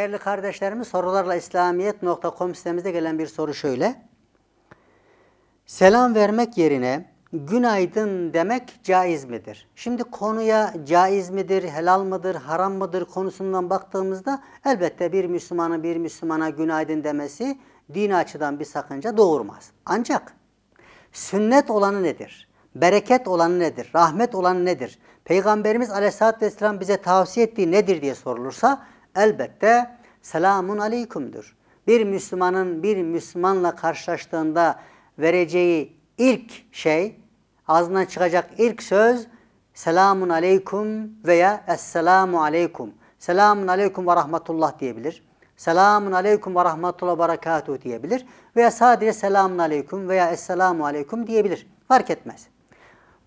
Değerli kardeşlerimiz sorularla İslamiyet.com sitemizde gelen bir soru şöyle. Selam vermek yerine günaydın demek caiz midir? Şimdi konuya caiz midir, helal mıdır, haram mıdır konusundan baktığımızda elbette bir Müslümanın bir Müslümana günaydın demesi din açıdan bir sakınca doğurmaz. Ancak sünnet olanı nedir? Bereket olanı nedir? Rahmet olanı nedir? Peygamberimiz aleyhissalatü vesselam bize tavsiye ettiği nedir diye sorulursa elbette selamun aleykümdür. Bir Müslümanın bir Müslümanla karşılaştığında vereceği ilk şey, ağzından çıkacak ilk söz selamun aleyküm veya esselamu aleyküm. Selamun aleyküm ve rahmetullah diyebilir. Selamun aleyküm ve rahmetullah berekatuhu diyebilir. Veya sadece selamun aleyküm veya esselamu aleyküm diyebilir. Fark etmez.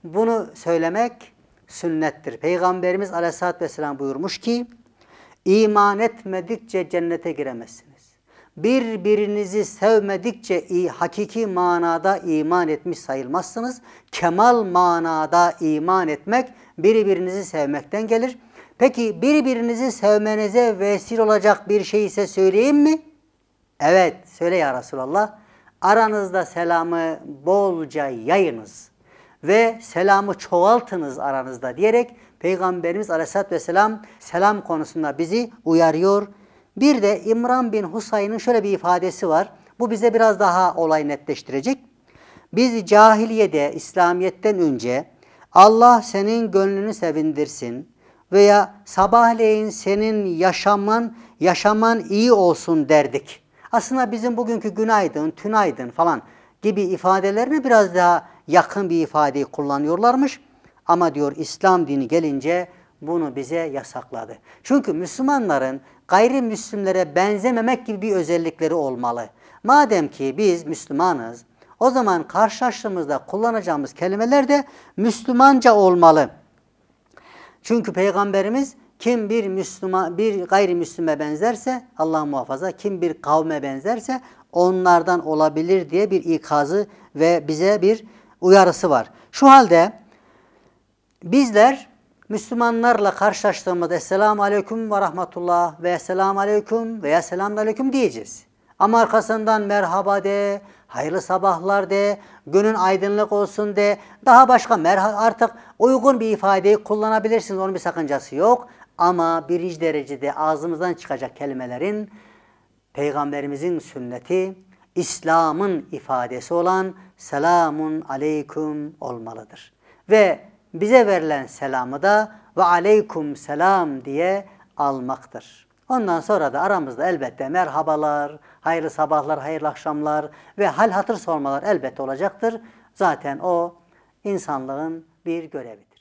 Bunu söylemek sünnettir. Peygamberimiz aleyhissalatü vesselam buyurmuş ki İman etmedikçe cennete giremezsiniz. Birbirinizi sevmedikçe hakiki manada iman etmiş sayılmazsınız. Kemal manada iman etmek birbirinizi sevmekten gelir. Peki birbirinizi sevmenize vesile olacak bir şey ise söyleyeyim mi? Evet söyle ya Resulallah. Aranızda selamı bolca yayınız ve selamı çoğaltınız aranızda diyerek Peygamberimiz Aleyhisselatü Vesselam selam konusunda bizi uyarıyor. Bir de İmran bin Husayn'ın şöyle bir ifadesi var. Bu bize biraz daha olay netleştirecek. Biz cahiliyede, İslamiyet'ten önce Allah senin gönlünü sevindirsin veya sabahleyin senin yaşaman, yaşaman iyi olsun derdik. Aslında bizim bugünkü günaydın, tünaydın falan gibi ifadelerine biraz daha yakın bir ifadeyi kullanıyorlarmış. Ama diyor İslam dini gelince bunu bize yasakladı. Çünkü Müslümanların gayrimüslimlere benzememek gibi bir özellikleri olmalı. Madem ki biz Müslümanız, o zaman karşılaştığımızda kullanacağımız kelimeler de Müslümanca olmalı. Çünkü Peygamberimiz kim bir Müslüman bir gayrimüslime benzerse Allah muhafaza kim bir kavme benzerse onlardan olabilir diye bir ikazı ve bize bir uyarısı var. Şu halde bizler Müslümanlarla karşılaştığımızda Esselamu Aleyküm ve Rahmetullah veya Selamu Aleyküm veya Selamun Aleyküm diyeceğiz. Ama arkasından merhaba de, hayırlı sabahlar de, günün aydınlık olsun de, daha başka merha artık uygun bir ifadeyi kullanabilirsiniz. Onun bir sakıncası yok. Ama birinci derecede ağzımızdan çıkacak kelimelerin Peygamberimizin sünneti, İslam'ın ifadesi olan selamun aleyküm olmalıdır. Ve bize verilen selamı da ve aleykum selam diye almaktır. Ondan sonra da aramızda elbette merhabalar, hayırlı sabahlar, hayırlı akşamlar ve hal hatır sormalar elbette olacaktır. Zaten o insanlığın bir görevidir.